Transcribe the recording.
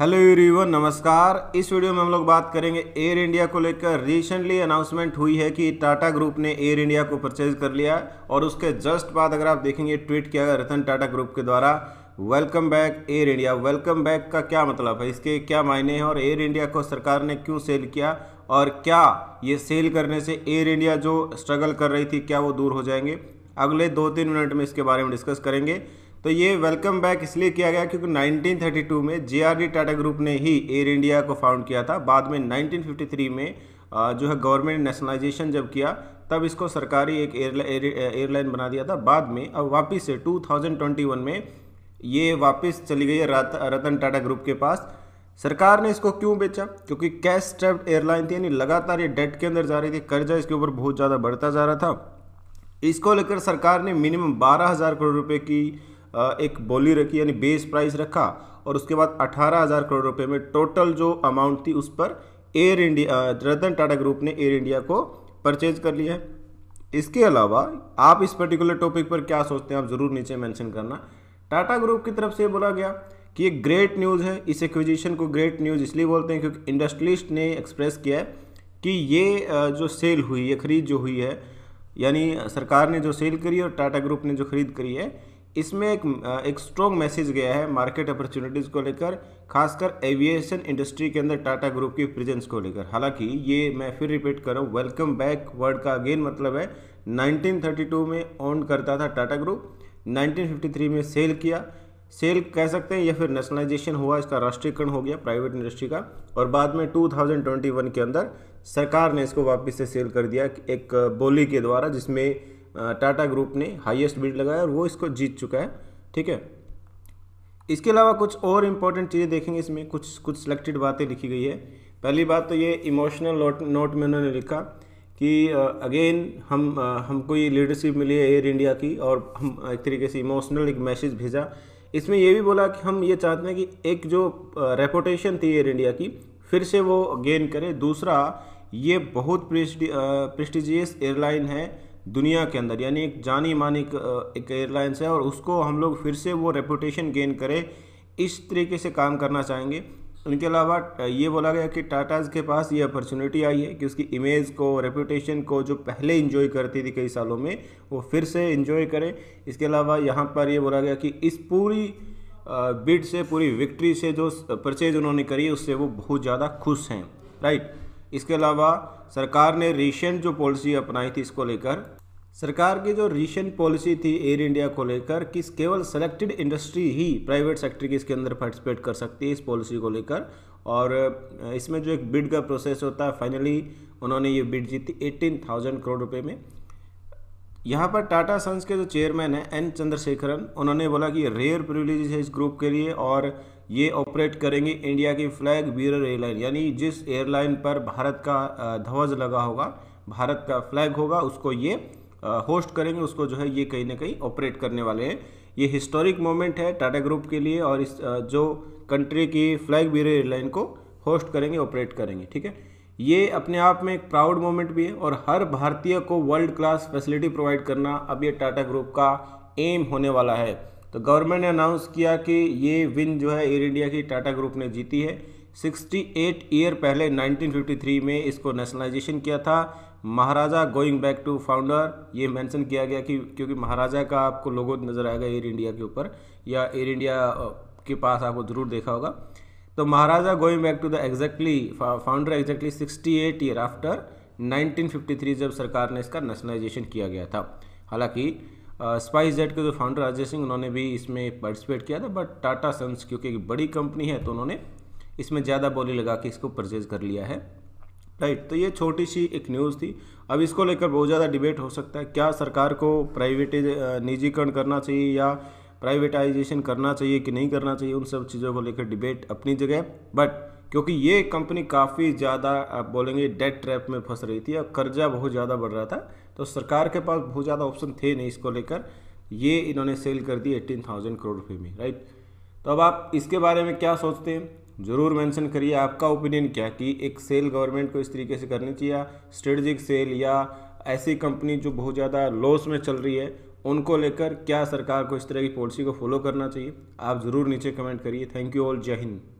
hello everyone नमस्कार इस video में हम लोग बात करेंगे एयर इंडिया को लेकर रिसेंटली अनाउंसमेंट हुई है कि टाटा ग्रुप ने एयर इंडिया को परचेज कर लिया और उसके जस्ट बाद अगर आप देखेंगे ट्वीट किया गया रतन टाटा ग्रुप के द्वारा welcome back Air India welcome back का क्या मतलब है इसके क्या मायने हैं और एयर इंडिया को सरकार ने क्यों सेल किया और क्या ये सेल करने से एयर इंडिया जो स्ट्रगल कर रही थी क्या वो दूर हो जाएंगे अगले दो तीन मिनट में इसके बारे में डिस्कस करेंगे तो ये वेलकम बैक इसलिए किया गया क्योंकि 1932 में डी टाटा ग्रुप ने ही एयर इंडिया को फाउंड किया था बाद में 1953 में जो है गवर्नमेंट नेशनलाइजेशन जब किया तब इसको सरकारी एक एयरलाइन बना दिया था बाद में अब वापस से 2021 में ये वापस चली गई है रतन टाटा ग्रुप के पास सरकार ने इसको क्यों बेचा क्योंकि कैश स्ट्रेप्ड एयरलाइन थी यानी लगातार ये डेट के अंदर जा रही थी कर्जा इसके ऊपर बहुत ज़्यादा बढ़ता जा रहा था इसको लेकर सरकार ने मिनिमम बारह हज़ार करोड़ रुपये की एक बोली रखी यानी बेस प्राइस रखा और उसके बाद अठारह हज़ार करोड़ रुपए में टोटल जो अमाउंट थी उस पर Air India Ratan Tata group ने एयर इंडिया को परचेज कर लिया है इसके अलावा आप इस पर्टिकुलर टॉपिक पर क्या सोचते हैं आप ज़रूर नीचे मैंशन करना टाटा ग्रुप की तरफ से बोला गया कि ये ग्रेट न्यूज़ है इस एक्विजिशन को ग्रेट न्यूज़ इसलिए बोलते हैं क्योंकि इंडस्ट्रियलिस्ट ने एक्सप्रेस किया है कि ये जो सेल हुई है खरीद जो हुई है यानी सरकार ने जो सेल करी है और टाटा ग्रुप ने जो खरीद करी है इसमें एक एक स्ट्रॉन्ग मैसेज गया है मार्केट अपॉर्चुनिटीज़ को लेकर खासकर एविएशन इंडस्ट्री के अंदर टाटा ग्रुप की प्रेजेंस को लेकर हालांकि ये मैं फिर रिपीट कर रहा हूँ वेलकम बैक वर्ड का अगेन मतलब है 1932 में ऑन करता था टाटा ग्रुप 1953 में सेल किया सेल कह सकते हैं या फिर नेशनलाइजेशन हुआ इसका राष्ट्रीयकरण हो गया प्राइवेट इंडस्ट्री का और बाद में 2021 के अंदर सरकार ने इसको वापस से सेल कर दिया एक बोली के द्वारा जिसमें टाटा ग्रुप ने हाईएस्ट बिड लगाया और वो इसको जीत चुका है ठीक है इसके अलावा कुछ और इम्पोर्टेंट चीज़ें देखेंगे इसमें कुछ कुछ सिलेक्टेड बातें लिखी गई है पहली बात तो ये इमोशनल नोट नोट में उन्होंने लिखा कि अगेन हम हमको ये लीडरशिप मिली है एयर इंडिया की और हम एक तरीके से इमोशनल एक मैसेज भेजा इसमें ये भी बोला कि हम ये चाहते हैं कि एक जो रेपोटेशन थी एयर इंडिया की फिर से वो गेन करें दूसरा ये बहुत प्रेस्टिजियस एयरलाइन है दुनिया के अंदर यानी एक जानी मानी एक एयरलाइंस है और उसको हम लोग फिर से वो रेपुटेशन गेन करें इस तरीके से काम करना चाहेंगे उनके अलावा ये बोला गया कि टाटाज़ के पास ये अपॉर्चुनिटी आई है कि उसकी इमेज को रेपुटेशन को जो पहले इन्जॉय करती थी कई सालों में वो फिर से इन्जॉय करें इसके अलावा यहाँ पर ये बोला गया कि इस पूरी बिट से पूरी विक्ट्री से जो परचेज उन्होंने करी उससे वो बहुत ज़्यादा खुश हैं राइट इसके अलावा सरकार ने रिसेंट जो पॉलिसी अपनाई थी इसको लेकर सरकार की जो रिसेंट पॉलिसी थी एयर इंडिया को लेकर कि केवल सेलेक्टेड इंडस्ट्री ही प्राइवेट सेक्टर की इसके अंदर पार्टिसिपेट कर सकती है इस पॉलिसी को लेकर और इसमें जो एक बिड का प्रोसेस होता है फाइनली उन्होंने ये बिड जीती एटीन थाउजेंड करोड़ रुपए में यहाँ पर टाटा सन्स के जो चेयरमैन हैं एन चंद्रशेखरन उन्होंने बोला कि रेयर प्रिविलेज है इस ग्रुप के लिए और ये ऑपरेट करेंगे इंडिया की फ्लैग बीरर एयरलाइन यानी जिस एयरलाइन पर भारत का ध्वज लगा होगा भारत का फ्लैग होगा उसको ये होस्ट करेंगे उसको जो है ये कहीं ना कहीं ऑपरेट करने वाले हैं ये हिस्टोरिक मोमेंट है टाटा ग्रुप के लिए और इस जो कंट्री की फ्लैग बीरर एयरलाइन को होस्ट करेंगे ऑपरेट करेंगे ठीक है ये अपने आप में एक प्राउड मोमेंट भी है और हर भारतीय को वर्ल्ड क्लास फैसिलिटी प्रोवाइड करना अब ये टाटा ग्रुप का एम होने वाला है तो गवर्नमेंट ने अनाउंस किया कि ये विन जो है एयर इंडिया की टाटा ग्रुप ने जीती है 68 ईयर पहले 1953 में इसको नेशनलाइजेशन किया था Maharaja going back to founder ये मेंशन किया गया कि क्योंकि महाराजा का आपको लोगो नज़र आएगा एयर इंडिया के ऊपर या एयर इंडिया के पास आपको ज़रूर देखा होगा तो Maharaja going back to the exactly founder exactly 68 year after 1953 जब सरकार ने इसका नेशनलाइजेशन किया गया था हालांकि स्पाइस जेट के जो फाउंडर अजय सिंह उन्होंने भी इसमें पार्टिसिपेट किया था बट टाटा सन्स क्योंकि बड़ी कंपनी है तो उन्होंने इसमें ज़्यादा बोली लगा के इसको परचेज कर लिया है राइट तो ये छोटी सी एक न्यूज़ थी अब इसको लेकर बहुत ज़्यादा डिबेट हो सकता है क्या सरकार को प्राइवेट निजीकरण करना चाहिए या प्राइवेटाइजेशन करना चाहिए कि नहीं करना चाहिए उन सब चीज़ों को लेकर डिबेट अपनी जगह बट क्योंकि ये कंपनी काफ़ी ज़्यादा आप बोलेंगे डेट ट्रैप में फंस रही थी और कर्जा बहुत ज़्यादा बढ़ रहा था तो सरकार के पास बहुत ज़्यादा ऑप्शन थे नहीं इसको लेकर ये इन्होंने सेल कर दी एट्टीन थाउजेंड करोड़ रुपये में राइट तो अब आप इसके बारे में क्या सोचते हैं ज़रूर मैंशन करिए आपका ओपिनियन क्या कि एक सेल गवर्नमेंट को इस तरीके से करनी चाहिए स्ट्रेटजिक सेल या ऐसी कंपनी जो बहुत ज़्यादा लॉस में चल रही है उनको लेकर क्या सरकार को इस तरह की पॉलिसी को फॉलो करना चाहिए आप ज़रूर नीचे कमेंट करिए थैंक यू ऑल जय हिंद